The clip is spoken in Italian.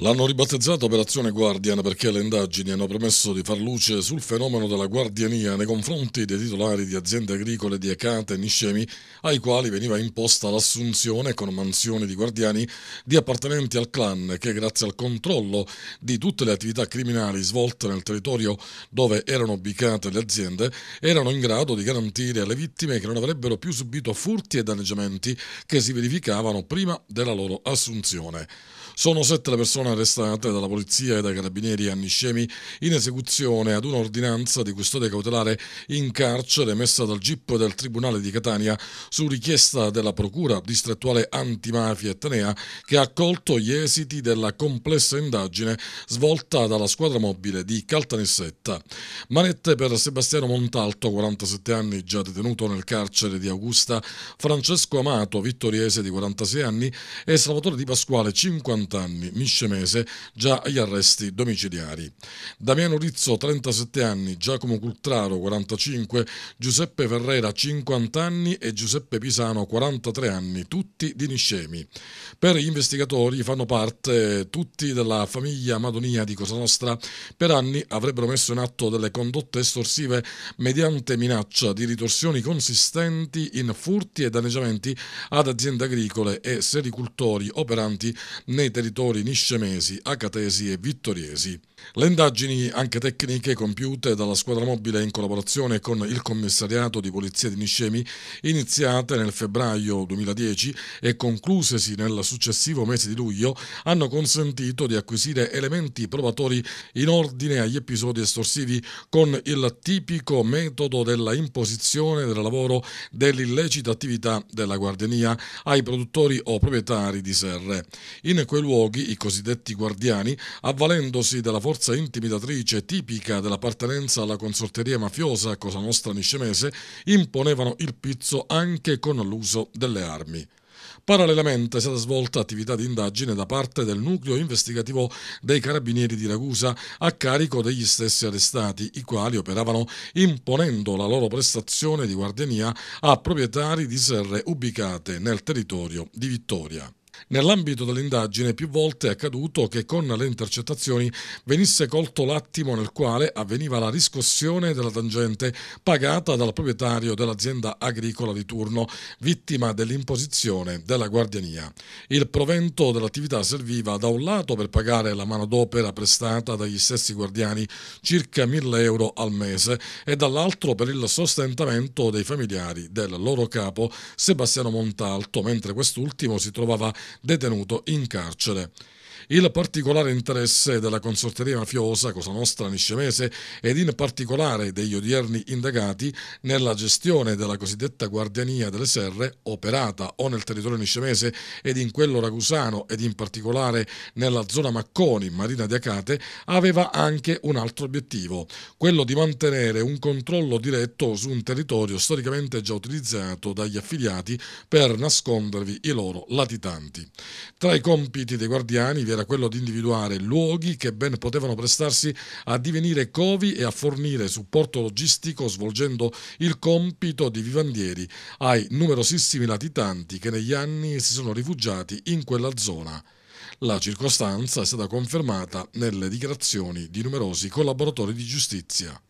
L'hanno ribattezzato Operazione Guardian perché le indagini hanno permesso di far luce sul fenomeno della guardiania nei confronti dei titolari di aziende agricole di Ecate e Niscemi, ai quali veniva imposta l'assunzione con mansioni di guardiani di appartenenti al clan che grazie al controllo di tutte le attività criminali svolte nel territorio dove erano ubicate le aziende, erano in grado di garantire alle vittime che non avrebbero più subito furti e danneggiamenti che si verificavano prima della loro assunzione. Sono sette le persone arrestate dalla polizia e dai carabinieri a Niscemi in esecuzione ad un'ordinanza di custodia cautelare in carcere emessa dal GIP del Tribunale di Catania su richiesta della Procura distrettuale antimafia etnea che ha accolto gli esiti della complessa indagine svolta dalla squadra mobile di Caltanissetta. Manette per Sebastiano Montalto, 47 anni, già detenuto nel carcere di Augusta, Francesco Amato, vittoriese di 46 anni e Salvatore Di Pasquale, 50 anni, Miscemese, già agli arresti domiciliari. Damiano Rizzo, 37 anni, Giacomo Cultraro, 45, Giuseppe Ferrera, 50 anni e Giuseppe Pisano, 43 anni, tutti di Niscemi. Per gli investigatori fanno parte tutti della famiglia Madonia di Cosa Nostra. Per anni avrebbero messo in atto delle condotte estorsive mediante minaccia di ritorsioni consistenti in furti e danneggiamenti ad aziende agricole e sericultori operanti nei territori territori niscemesi, acatesi e vittoriesi. Le indagini, anche tecniche, compiute dalla squadra mobile in collaborazione con il commissariato di polizia di Niscemi, iniziate nel febbraio 2010 e conclusesi nel successivo mese di luglio, hanno consentito di acquisire elementi probatori in ordine agli episodi estorsivi con il tipico metodo della imposizione del lavoro dell'illecita attività della guardiania ai produttori o proprietari di serre. In quel luoghi, i cosiddetti guardiani, avvalendosi della forza intimidatrice tipica dell'appartenenza alla consorteria mafiosa Cosa Nostra Niscemese, imponevano il pizzo anche con l'uso delle armi. Parallelamente è stata svolta attività di indagine da parte del nucleo investigativo dei carabinieri di Ragusa a carico degli stessi arrestati, i quali operavano imponendo la loro prestazione di guardiania a proprietari di serre ubicate nel territorio di Vittoria. Nell'ambito dell'indagine più volte è accaduto che con le intercettazioni venisse colto l'attimo nel quale avveniva la riscossione della tangente pagata dal proprietario dell'azienda agricola di turno, vittima dell'imposizione della guardiania. Il provento dell'attività serviva da un lato per pagare la manodopera prestata dagli stessi guardiani, circa 1000 euro al mese, e dall'altro per il sostentamento dei familiari del loro capo Sebastiano Montalto, mentre quest'ultimo si trovava detenuto in carcere il particolare interesse della consorteria mafiosa Cosa Nostra Niscemese ed in particolare degli odierni indagati nella gestione della cosiddetta guardiania delle serre operata o nel territorio niscemese ed in quello ragusano ed in particolare nella zona Macconi, Marina di Acate, aveva anche un altro obiettivo, quello di mantenere un controllo diretto su un territorio storicamente già utilizzato dagli affiliati per nascondervi i loro latitanti. Tra i compiti dei guardiani obiettivi era quello di individuare luoghi che ben potevano prestarsi a divenire covi e a fornire supporto logistico svolgendo il compito di vivandieri ai numerosissimi latitanti che negli anni si sono rifugiati in quella zona. La circostanza è stata confermata nelle dichiarazioni di numerosi collaboratori di giustizia.